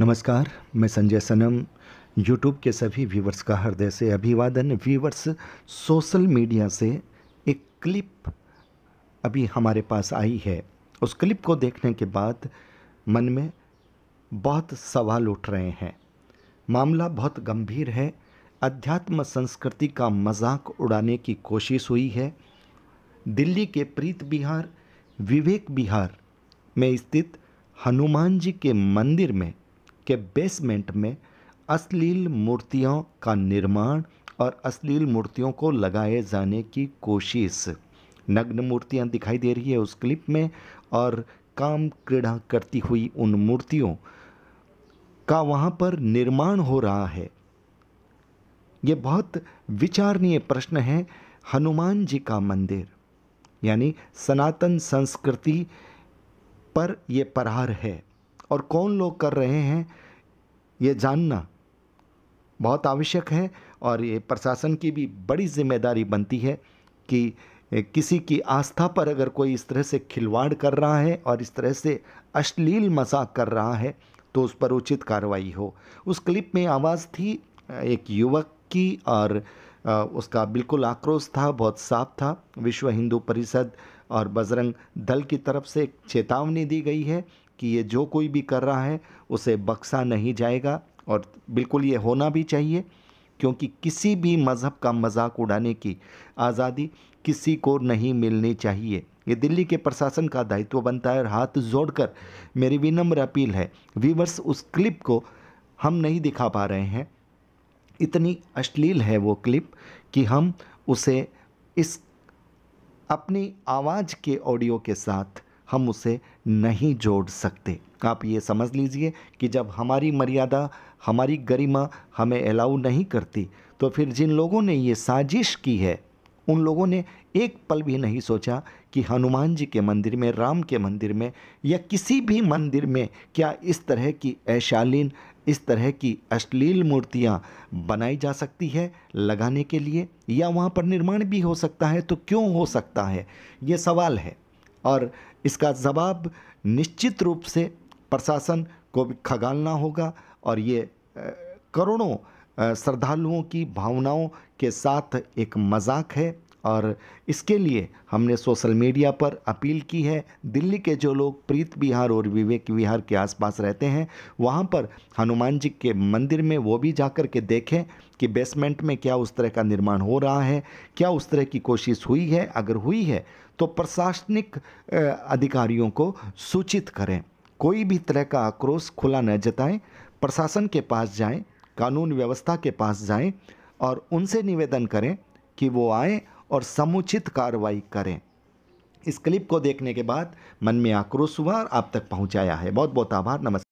नमस्कार मैं संजय सनम यूट्यूब के सभी व्यूवर्स का हृदय से अभिवादन व्यूवर्स सोशल मीडिया से एक क्लिप अभी हमारे पास आई है उस क्लिप को देखने के बाद मन में बहुत सवाल उठ रहे हैं मामला बहुत गंभीर है अध्यात्म संस्कृति का मजाक उड़ाने की कोशिश हुई है दिल्ली के प्रीत बिहार विवेक बिहार में स्थित हनुमान जी के मंदिर में के बेसमेंट में अश्लील मूर्तियों का निर्माण और अश्लील मूर्तियों को लगाए जाने की कोशिश नग्न मूर्तियां दिखाई दे रही है उस क्लिप में और काम क्रीड़ा करती हुई उन मूर्तियों का वहाँ पर निर्माण हो रहा है ये बहुत विचारणीय प्रश्न है हनुमान जी का मंदिर यानी सनातन संस्कृति पर यह प्रहार है और कौन लोग कर रहे हैं ये जानना बहुत आवश्यक है और ये प्रशासन की भी बड़ी जिम्मेदारी बनती है कि किसी की आस्था पर अगर कोई इस तरह से खिलवाड़ कर रहा है और इस तरह से अश्लील मजाक कर रहा है तो उस पर उचित कार्रवाई हो उस क्लिप में आवाज़ थी एक युवक की और उसका बिल्कुल आक्रोश था बहुत साफ था विश्व हिंदू परिषद और बजरंग दल की तरफ से एक चेतावनी दी गई है कि ये जो कोई भी कर रहा है उसे बख्शा नहीं जाएगा और बिल्कुल ये होना भी चाहिए क्योंकि किसी भी मज़हब का मजाक उड़ाने की आज़ादी किसी को नहीं मिलनी चाहिए ये दिल्ली के प्रशासन का दायित्व बनता है और हाथ जोड़कर मेरी विनम्र अपील है वीवर्स उस क्लिप को हम नहीं दिखा पा रहे हैं इतनी अश्लील है वो क्लिप कि हम उसे इस अपनी आवाज़ के ऑडियो के साथ हम उसे नहीं जोड़ सकते आप ये समझ लीजिए कि जब हमारी मर्यादा हमारी गरिमा हमें अलाउ नहीं करती तो फिर जिन लोगों ने ये साजिश की है उन लोगों ने एक पल भी नहीं सोचा कि हनुमान जी के मंदिर में राम के मंदिर में या किसी भी मंदिर में क्या इस तरह की ऐशालीन इस तरह की अश्लील मूर्तियाँ बनाई जा सकती है लगाने के लिए या वहाँ पर निर्माण भी हो सकता है तो क्यों हो सकता है ये सवाल है और इसका जवाब निश्चित रूप से प्रशासन को भी खगालना होगा और ये करोड़ों श्रद्धालुओं की भावनाओं के साथ एक मजाक है और इसके लिए हमने सोशल मीडिया पर अपील की है दिल्ली के जो लोग प्रीत विहार और विवेक विहार के आसपास रहते हैं वहाँ पर हनुमान जी के मंदिर में वो भी जा कर के देखें कि बेसमेंट में क्या उस तरह का निर्माण हो रहा है क्या उस तरह की कोशिश हुई है अगर हुई है तो प्रशासनिक अधिकारियों को सूचित करें कोई भी तरह का आक्रोश खुला न जताएं प्रशासन के पास जाएं कानून व्यवस्था के पास जाएं और उनसे निवेदन करें कि वो आएँ और समुचित कार्रवाई करें इस क्लिप को देखने के बाद मन में आक्रोश हुआ और आप तक पहुंचाया है बहुत बहुत आभार नमस्कार